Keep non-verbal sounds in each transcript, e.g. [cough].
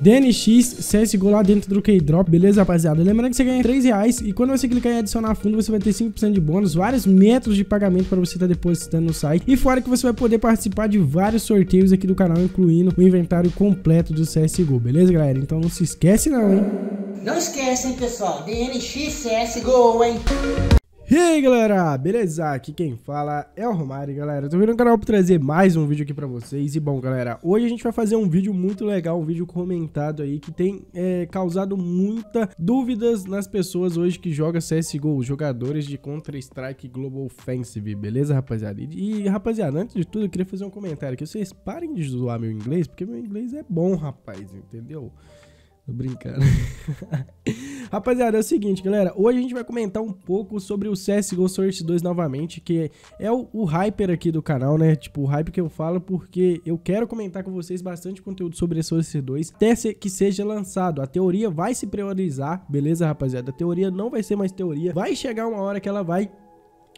DNX, CSGO lá dentro do K-Drop, beleza, rapaziada? Lembrando que você ganha 3 reais e quando você clicar em adicionar fundo, você vai ter 5% de bônus, vários métodos de pagamento para você estar tá depositando no site. E fora que você vai poder participar de vários sorteios aqui do canal, incluindo o inventário completo do CSGO, beleza, galera? Então não se esquece não, hein? Não esquece, hein, pessoal? DNX, CSGO, hein? E aí galera, beleza? Aqui quem fala é o Romário, galera. Tô vindo no canal pra trazer mais um vídeo aqui pra vocês. E bom, galera, hoje a gente vai fazer um vídeo muito legal, um vídeo comentado aí que tem é, causado muita dúvidas nas pessoas hoje que jogam CSGO, jogadores de Counter-Strike Global Offensive, beleza, rapaziada? E, e, rapaziada, antes de tudo, eu queria fazer um comentário aqui. Vocês parem de zoar meu inglês, porque meu inglês é bom, rapaz, entendeu? Entendeu? Tô brincando. [laughs] Rapaziada, é o seguinte, galera. Hoje a gente vai comentar um pouco sobre o CSGO Source 2 novamente, que é o, o hyper aqui do canal, né? Tipo, o hype que eu falo porque eu quero comentar com vocês bastante conteúdo sobre Source 2 até que seja lançado. A teoria vai se priorizar, beleza, rapaziada? A teoria não vai ser mais teoria. Vai chegar uma hora que ela vai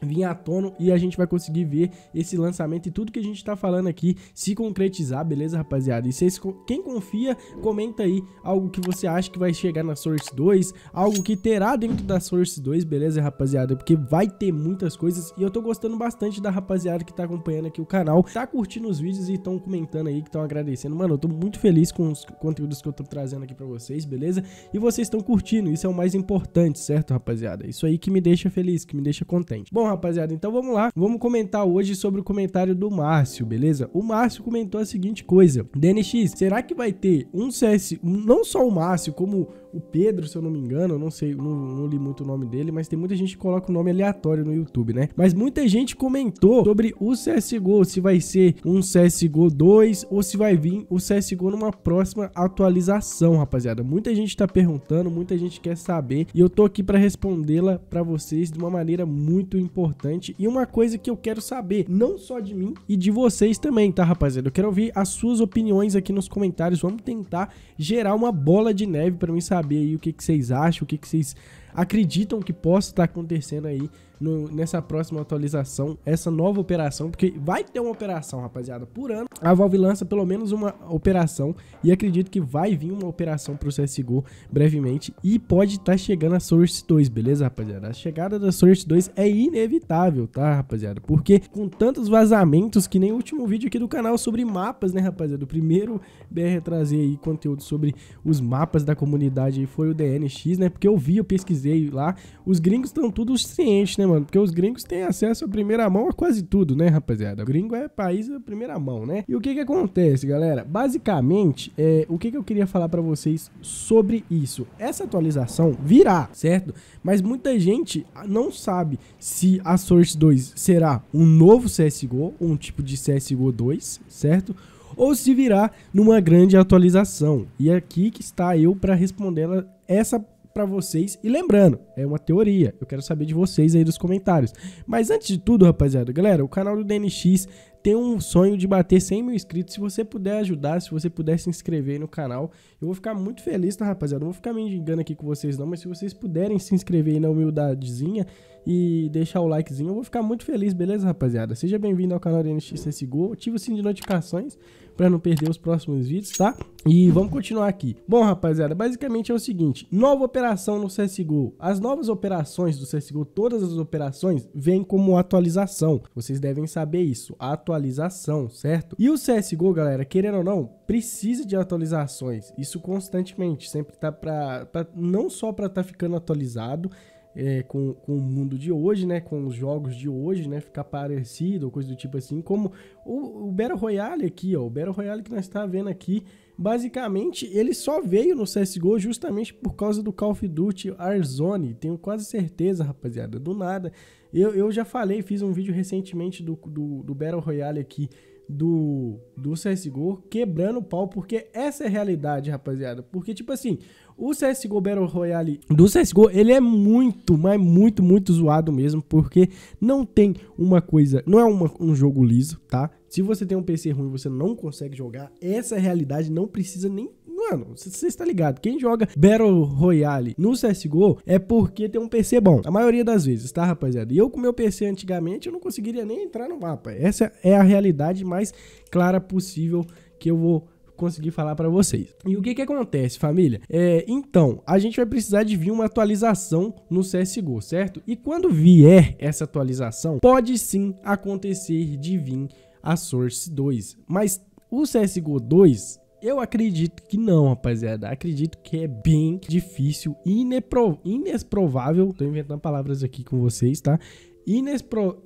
vir à tona e a gente vai conseguir ver esse lançamento e tudo que a gente tá falando aqui se concretizar, beleza, rapaziada? E vocês, quem confia, comenta aí algo que você acha que vai chegar na Source 2, algo que terá dentro da Source 2, beleza, rapaziada? Porque vai ter muitas coisas e eu tô gostando bastante da rapaziada que tá acompanhando aqui o canal, tá curtindo os vídeos e estão comentando aí, que estão agradecendo. Mano, eu tô muito feliz com os conteúdos que eu tô trazendo aqui pra vocês, beleza? E vocês estão curtindo, isso é o mais importante, certo, rapaziada? Isso aí que me deixa feliz, que me deixa contente. Bom, rapaziada? Então vamos lá, vamos comentar hoje sobre o comentário do Márcio, beleza? O Márcio comentou a seguinte coisa: DNX, será que vai ter um CS, não só o Márcio, como o Pedro, se eu não me engano, eu não sei, não, não, li muito o nome dele, mas tem muita gente que coloca o um nome aleatório no YouTube, né? Mas muita gente comentou sobre o CSGO, se vai ser um CSGO 2 ou se vai vir o CSGO numa próxima atualização, rapaziada. Muita gente tá perguntando, muita gente quer saber e eu tô aqui para respondê-la para vocês de uma maneira muito importante e uma coisa que eu quero saber, não só de mim e de vocês também, tá, rapaziada? Eu quero ouvir as suas opiniões aqui nos comentários, vamos tentar gerar uma bola de neve para mim saber saber aí o que, que vocês acham, o que, que vocês acreditam que possa estar acontecendo aí no, nessa próxima atualização, essa nova operação, porque vai ter uma operação, rapaziada, por ano. A Valve lança pelo menos uma operação e acredito que vai vir uma operação para o CSGO brevemente e pode estar tá chegando a Source 2, beleza, rapaziada? A chegada da Source 2 é inevitável, tá, rapaziada? Porque com tantos vazamentos que nem o último vídeo aqui do canal sobre mapas, né, rapaziada? O primeiro BR trazer aí conteúdo sobre os mapas da comunidade foi o DNX, né? Porque eu vi, eu pesquisei lá. Os gringos estão tudo cientes, né, mano? Porque os gringos têm acesso à primeira mão a quase tudo, né, rapaziada? O gringo é país à primeira mão, né? E o que que acontece, galera? Basicamente, é, o que que eu queria falar para vocês sobre isso? Essa atualização virá, certo? Mas muita gente não sabe se a Source 2 será um novo CSGO, um tipo de CSGO 2, certo? ou se virá numa grande atualização. E é aqui que está eu para responder essa para vocês. E lembrando, é uma teoria. Eu quero saber de vocês aí nos comentários. Mas antes de tudo, rapaziada, galera, o canal do DNX tem um sonho de bater 100 mil inscritos. Se você puder ajudar, se você puder se inscrever no canal, eu vou ficar muito feliz, tá, rapaziada? Não vou ficar me enganando aqui com vocês, não, mas se vocês puderem se inscrever aí na humildadezinha, e deixar o likezinho. Eu vou ficar muito feliz, beleza, rapaziada? Seja bem-vindo ao canal do NXTS Go. Ative o sininho de notificações para não perder os próximos vídeos, tá? E vamos continuar aqui. Bom, rapaziada, basicamente é o seguinte. Nova operação no CSGO. As novas operações do CSGO, todas as operações, vêm como atualização. Vocês devem saber isso. Atualização, certo? E o CSGO, galera, querendo ou não, precisa de atualizações. Isso constantemente. Sempre tá para... Não só para estar tá ficando atualizado, é, com, com o mundo de hoje, né? Com os jogos de hoje, né? Ficar parecido, ou coisa do tipo assim. Como o, o Battle Royale aqui, ó. O Battle Royale que nós está vendo aqui, basicamente, ele só veio no CSGO justamente por causa do Call of Duty Arzoni, Tenho quase certeza, rapaziada. Do nada. Eu, eu já falei, fiz um vídeo recentemente do, do, do Battle Royale aqui do, do CSGO quebrando o pau, porque essa é a realidade, rapaziada. Porque, tipo assim, o CSGO Battle Royale do CSGO, ele é muito, mas muito, muito zoado mesmo, porque não tem uma coisa, não é uma, um jogo liso, tá? Se você tem um PC ruim, você não consegue jogar. Essa é a realidade, não precisa nem, mano, você está ligado. Quem joga Battle Royale no CSGO é porque tem um PC bom. A maioria das vezes, tá, rapaziada? E eu com meu PC antigamente, eu não conseguiria nem entrar no mapa. Essa é a realidade mais clara possível que eu vou conseguir falar para vocês. E o que que acontece, família? É, então, a gente vai precisar de vir uma atualização no CSGO, certo? E quando vier essa atualização, pode sim acontecer de vir a Source 2, mas o CSGO 2 eu acredito que não, rapaziada. Acredito que é bem difícil, inepro... inesprovável. Tô inventando palavras aqui com vocês, tá? Inespro...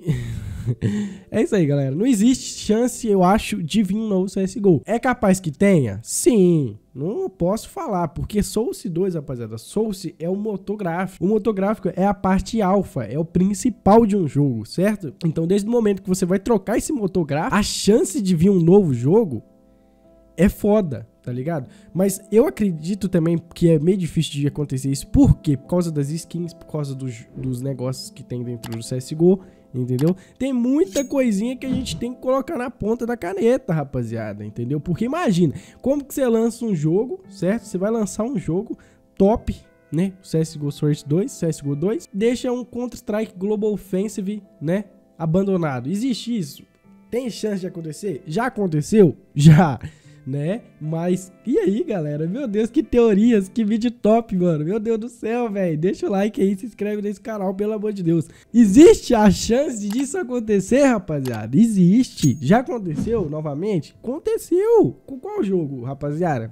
[laughs] é isso aí, galera. Não existe chance, eu acho, de vir um novo CSGO. É capaz que tenha? Sim. Não posso falar, porque Source 2, rapaziada, Source é o motor gráfico. O motor gráfico é a parte alfa, é o principal de um jogo, certo? Então, desde o momento que você vai trocar esse motor gráfico, a chance de vir um novo jogo é foda, tá ligado? Mas eu acredito também que é meio difícil de acontecer isso. Por quê? Por causa das skins, por causa dos, dos negócios que tem dentro do CSGO, entendeu? Tem muita coisinha que a gente tem que colocar na ponta da caneta, rapaziada, entendeu? Porque imagina, como que você lança um jogo, certo? Você vai lançar um jogo top, né? CSGO Source 2, CSGO 2, deixa um Counter-Strike Global Offensive, né? Abandonado. Existe isso? Tem chance de acontecer? Já aconteceu? Já né? Mas e aí, galera? Meu Deus, que teorias, que vídeo top, mano. Meu Deus do céu, velho. Deixa o like aí, se inscreve nesse canal, pelo amor de Deus. Existe a chance disso acontecer, rapaziada? Existe. Já aconteceu novamente? Aconteceu. Com qual jogo, rapaziada?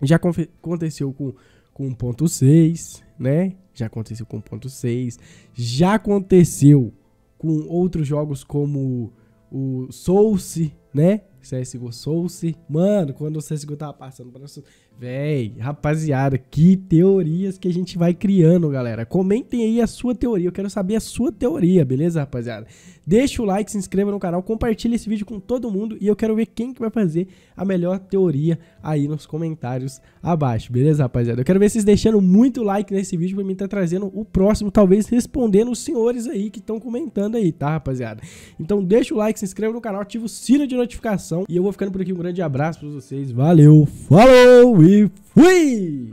Já aconteceu com com 1.6, né? Já aconteceu com 1.6, já aconteceu com outros jogos como o Souls né? CSGO Soulse. Mano, quando o CSGO tava passando para nós. Véi, rapaziada, que teorias que a gente vai criando, galera. Comentem aí a sua teoria. Eu quero saber a sua teoria, beleza, rapaziada? Deixa o like, se inscreva no canal, compartilha esse vídeo com todo mundo e eu quero ver quem que vai fazer a melhor teoria aí nos comentários abaixo, beleza, rapaziada? Eu quero ver vocês deixando muito like nesse vídeo pra mim estar tá trazendo o próximo, talvez respondendo os senhores aí que estão comentando aí, tá, rapaziada? Então deixa o like, se inscreva no canal, ativa o sino de notificação e eu vou ficando por aqui. Um grande abraço para vocês. Valeu, falou e fui!